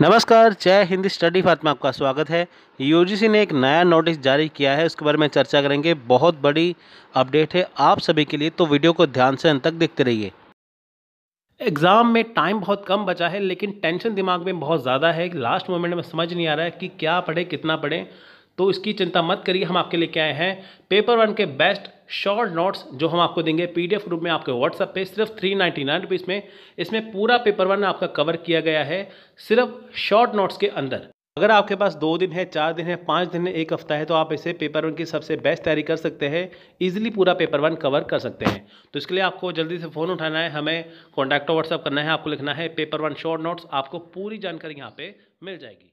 नमस्कार जय हिंद स्टडी फात में आपका स्वागत है यूजीसी ने एक नया नोटिस जारी किया है उसके बारे में चर्चा करेंगे बहुत बड़ी अपडेट है आप सभी के लिए तो वीडियो को ध्यान से अंत तक देखते रहिए एग्ज़ाम में टाइम बहुत कम बचा है लेकिन टेंशन दिमाग में बहुत ज़्यादा है लास्ट मोमेंट में समझ नहीं आ रहा है कि क्या पढ़े कितना पढ़ें तो इसकी चिंता मत करिए हम आपके लिए क्या आए हैं पेपर वन के बेस्ट शॉर्ट नोट्स जो हम आपको देंगे पीडीएफ रूप में आपके व्हाट्सएप पे सिर्फ थ्री नाइन्टी नाइन रुपीज़ में इसमें पूरा पेपर वन आपका कवर किया गया है सिर्फ शॉर्ट नोट्स के अंदर अगर आपके पास दो दिन है चार दिन है पाँच दिन है एक हफ्ता है तो आप इसे पेपर वन की सबसे बेस्ट तैयारी कर सकते हैं ईजिली पूरा पेपर वन कवर कर सकते हैं तो इसके लिए आपको जल्दी से फ़ोन उठाना है हमें कॉन्टैक्ट व्हाट्सअप करना है आपको लिखना है पेपर वन शॉर्ट नोट्स आपको पूरी जानकारी यहाँ पर मिल जाएगी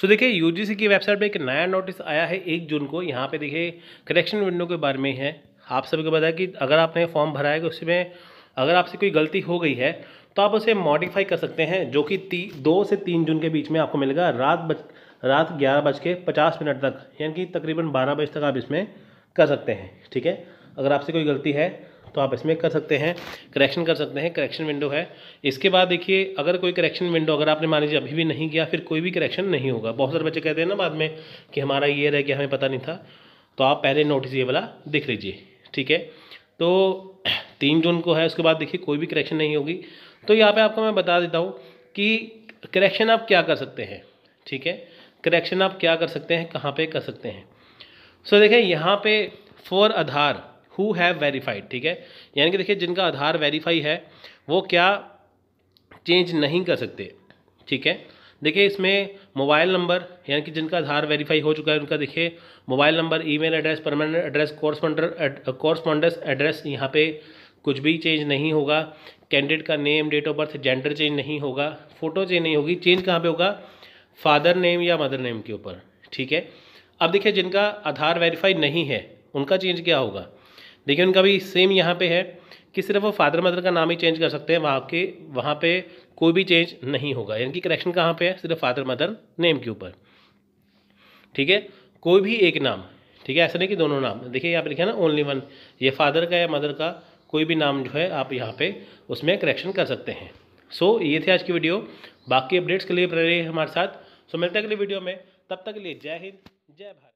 सो देखिए यूजीसी की वेबसाइट पे एक नया नोटिस आया है एक जून को यहाँ पे देखिए करेक्शन विंडो के बारे में है आप सभी को बताया कि अगर आपने फॉर्म भरा है उसमें अगर आपसे कोई गलती हो गई है तो आप उसे मॉडिफाई कर सकते हैं जो कि ती, दो से तीन जून के बीच में आपको मिलेगा रात बज रात ग्यारह बज के पचास मिनट तक यानी कि तकरीबन बारह बजे तक आप इसमें कर सकते हैं ठीक है अगर आपसे कोई गलती है तो आप इसमें कर सकते हैं करेक्शन कर सकते हैं करेक्शन विंडो है इसके बाद देखिए अगर कोई करेक्शन विंडो अगर आपने मान लीजिए अभी भी नहीं किया फिर कोई भी करेक्शन नहीं होगा बहुत सारे बच्चे कहते हैं ना बाद में कि हमारा ये रह गया हमें पता नहीं था तो आप पहले नोटिस ये वाला देख लीजिए ठीक है तो तीन जून को है उसके बाद देखिए कोई भी करेक्शन नहीं होगी तो यहाँ पर आपको मैं बता देता हूँ कि करेक्शन आप क्या कर सकते हैं ठीक है करेक्शन आप क्या कर सकते हैं कहाँ पर कर सकते हैं सो देखें यहाँ पर four Aadhaar who have verified ठीक है यानी कि देखिए जिनका आधार वेरीफाई है वो क्या चेंज नहीं कर सकते ठीक है देखिए इसमें मोबाइल नंबर यानी कि जिनका आधार वेरीफाई हो चुका है उनका देखिए mobile number email address permanent address correspondent correspondence address यहाँ पे कुछ भी चेंज नहीं होगा कैंडिडेट का name date of birth gender change नहीं होगा फ़ोटो चेंज नहीं होगी चेंज कहाँ पे होगा फादर नेम या मदर नेम के ऊपर ठीक है अब देखिए जिनका आधार वेरीफाई नहीं है उनका चेंज क्या होगा देखिए उनका भी सेम यहाँ पे है कि सिर्फ वो फादर मदर का नाम ही चेंज कर सकते हैं वहाँ के वहाँ पे कोई भी चेंज नहीं होगा यानी कि करेक्शन कहाँ पे है सिर्फ फादर मदर नेम के ऊपर ठीक है कोई भी एक नाम ठीक है ऐसा नहीं कि दोनों नाम देखिए यहाँ पे लिखा है ना ओनली वन ये फादर का या मदर का कोई भी नाम जो है आप यहाँ पे उसमें करेक्शन कर सकते हैं सो so, ये थे आज की वीडियो बाकी अपडेट्स के लिए रहिए हमारे साथ सो so, मिलते अगले वीडियो में तब तक के लिए जय हिंद जय भारत